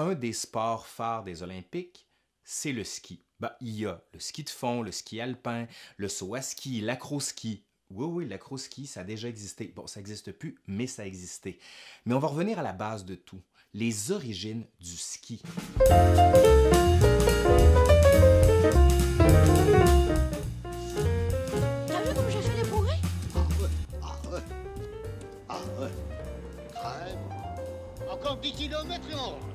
un des sports phares des Olympiques, c'est le ski. Ben, il y a le ski de fond, le ski alpin, le saut à ski, l'acro-ski. Oui, oui, l'acro-ski, ça a déjà existé. Bon, ça n'existe plus, mais ça a existé. Mais on va revenir à la base de tout, les origines du ski. Encore 10 km et on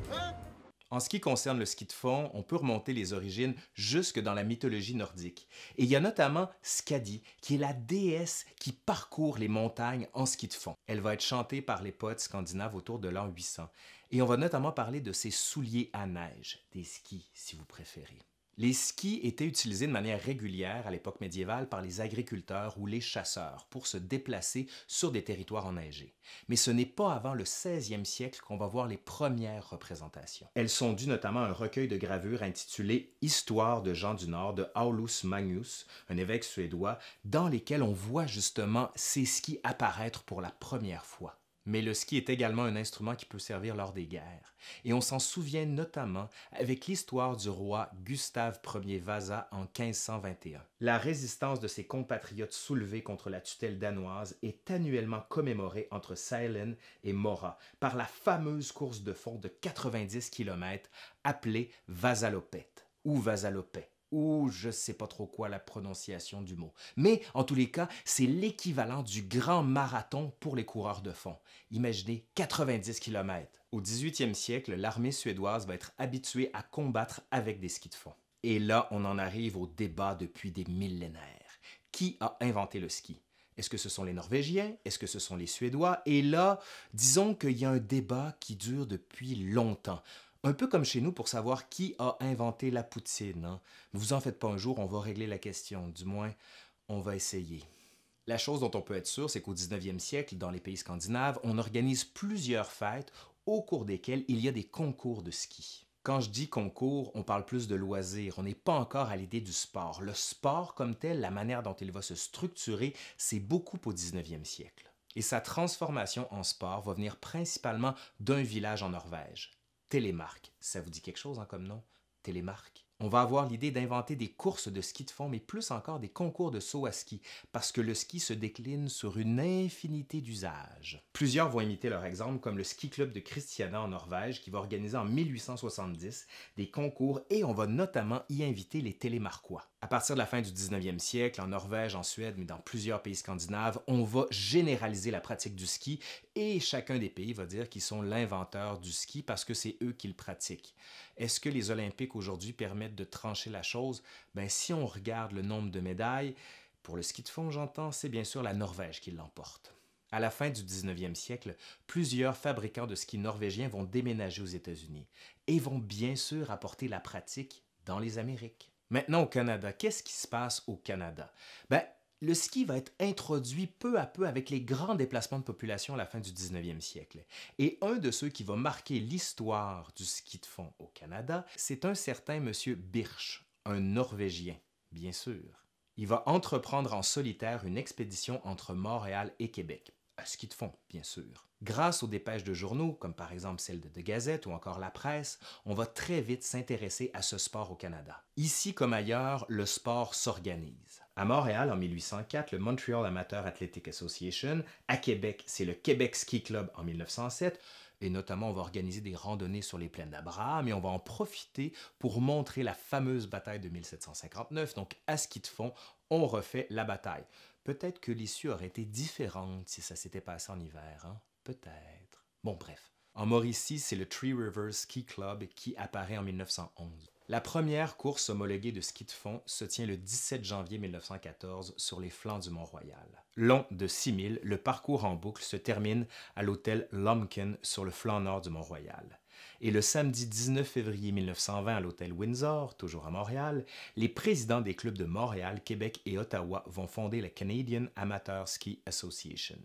en ce qui concerne le ski de fond, on peut remonter les origines jusque dans la mythologie nordique. Et il y a notamment Skadi, qui est la déesse qui parcourt les montagnes en ski de fond. Elle va être chantée par les potes scandinaves autour de l'an 800. Et on va notamment parler de ses souliers à neige, des skis si vous préférez. Les skis étaient utilisés de manière régulière à l'époque médiévale par les agriculteurs ou les chasseurs pour se déplacer sur des territoires enneigés. Mais ce n'est pas avant le 16e siècle qu'on va voir les premières représentations. Elles sont dues notamment à un recueil de gravures intitulé Histoire de gens du Nord de Aulus Magnus, un évêque suédois, dans lesquels on voit justement ces skis apparaître pour la première fois. Mais le ski est également un instrument qui peut servir lors des guerres, et on s'en souvient notamment avec l'histoire du roi Gustave Ier Vasa en 1521. La résistance de ses compatriotes soulevés contre la tutelle danoise est annuellement commémorée entre Seilen et Mora par la fameuse course de fond de 90 km appelée Vasalopette ou Vasalopet ou je sais pas trop quoi la prononciation du mot. Mais en tous les cas, c'est l'équivalent du grand marathon pour les coureurs de fond. Imaginez 90 km. Au 18e siècle, l'armée suédoise va être habituée à combattre avec des skis de fond. Et là, on en arrive au débat depuis des millénaires. Qui a inventé le ski est-ce que ce sont les Norvégiens? Est-ce que ce sont les Suédois? Et là, disons qu'il y a un débat qui dure depuis longtemps. Un peu comme chez nous pour savoir qui a inventé la poutine. Hein. vous en faites pas un jour, on va régler la question. Du moins, on va essayer. La chose dont on peut être sûr, c'est qu'au 19e siècle, dans les pays scandinaves, on organise plusieurs fêtes au cours desquelles il y a des concours de ski. Quand je dis concours, on parle plus de loisirs, on n'est pas encore à l'idée du sport. Le sport comme tel, la manière dont il va se structurer, c'est beaucoup au 19e siècle. Et sa transformation en sport va venir principalement d'un village en Norvège. Télémarque. Ça vous dit quelque chose en hein, comme nom? Télémarque. On va avoir l'idée d'inventer des courses de ski de fond, mais plus encore des concours de saut à ski, parce que le ski se décline sur une infinité d'usages. Plusieurs vont imiter leur exemple, comme le ski club de Christiana en Norvège, qui va organiser en 1870 des concours et on va notamment y inviter les télémarquois. À partir de la fin du 19e siècle, en Norvège, en Suède, mais dans plusieurs pays scandinaves, on va généraliser la pratique du ski et chacun des pays va dire qu'ils sont l'inventeur du ski parce que c'est eux qui le pratiquent. Est-ce que les Olympiques aujourd'hui permettent de trancher la chose? Ben, si on regarde le nombre de médailles, pour le ski de fond, j'entends, c'est bien sûr la Norvège qui l'emporte. À la fin du 19e siècle, plusieurs fabricants de skis norvégiens vont déménager aux États-Unis et vont bien sûr apporter la pratique dans les Amériques. Maintenant au Canada, qu'est-ce qui se passe au Canada? Ben, le ski va être introduit peu à peu avec les grands déplacements de population à la fin du 19e siècle. Et un de ceux qui va marquer l'histoire du ski de fond au Canada, c'est un certain monsieur Birch, un Norvégien, bien sûr. Il va entreprendre en solitaire une expédition entre Montréal et Québec à ce qu'ils font, bien sûr. Grâce aux dépêches de journaux, comme par exemple celle de The Gazette ou encore La Presse, on va très vite s'intéresser à ce sport au Canada. Ici comme ailleurs, le sport s'organise. À Montréal, en 1804, le Montreal Amateur Athletic Association. À Québec, c'est le Québec Ski Club en 1907 et notamment on va organiser des randonnées sur les plaines d'Abraham et on va en profiter pour montrer la fameuse bataille de 1759. Donc à ski de fond, on refait la bataille. Peut-être que l'issue aurait été différente si ça s'était passé en hiver, hein? Peut-être. Bon, bref. En Mauricie, c'est le Tree River Ski Club qui apparaît en 1911. La première course homologuée de ski de fond se tient le 17 janvier 1914 sur les flancs du Mont-Royal. Long de 6000, le parcours en boucle se termine à l'hôtel Lumpkin sur le flanc nord du Mont-Royal. Et le samedi 19 février 1920 à l'hôtel Windsor, toujours à Montréal, les présidents des clubs de Montréal, Québec et Ottawa vont fonder la Canadian Amateur Ski Association.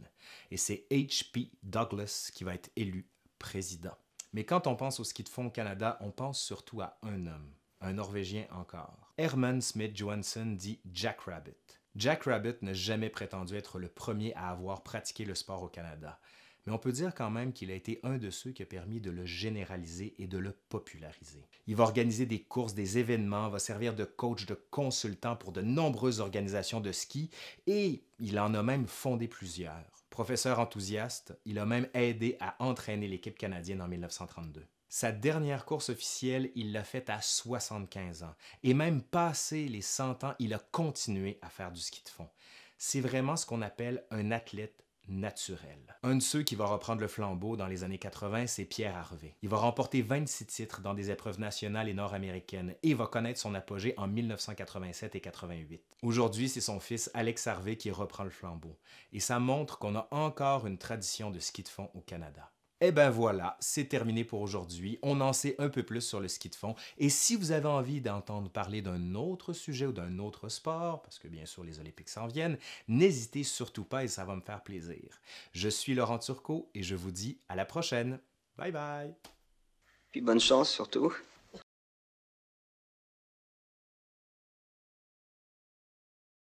Et c'est H.P. Douglas qui va être élu président. Mais quand on pense au ski de fond au Canada, on pense surtout à un homme, un Norvégien encore. Herman Smith Johansson dit Jack Rabbit. Jack Rabbit n'a jamais prétendu être le premier à avoir pratiqué le sport au Canada mais on peut dire quand même qu'il a été un de ceux qui a permis de le généraliser et de le populariser. Il va organiser des courses, des événements, va servir de coach, de consultant pour de nombreuses organisations de ski et il en a même fondé plusieurs. Professeur enthousiaste, il a même aidé à entraîner l'équipe canadienne en 1932. Sa dernière course officielle, il l'a faite à 75 ans. Et même passé les 100 ans, il a continué à faire du ski de fond. C'est vraiment ce qu'on appelle un athlète naturel. Un de ceux qui va reprendre le flambeau dans les années 80, c'est Pierre Harvey. Il va remporter 26 titres dans des épreuves nationales et nord-américaines et va connaître son apogée en 1987 et 88. Aujourd'hui, c'est son fils Alex Harvey qui reprend le flambeau et ça montre qu'on a encore une tradition de ski de fond au Canada. Eh ben voilà, c'est terminé pour aujourd'hui. On en sait un peu plus sur le ski de fond. Et si vous avez envie d'entendre parler d'un autre sujet ou d'un autre sport, parce que bien sûr les Olympiques s'en viennent, n'hésitez surtout pas et ça va me faire plaisir. Je suis Laurent Turcot et je vous dis à la prochaine. Bye bye. Puis bonne chance surtout.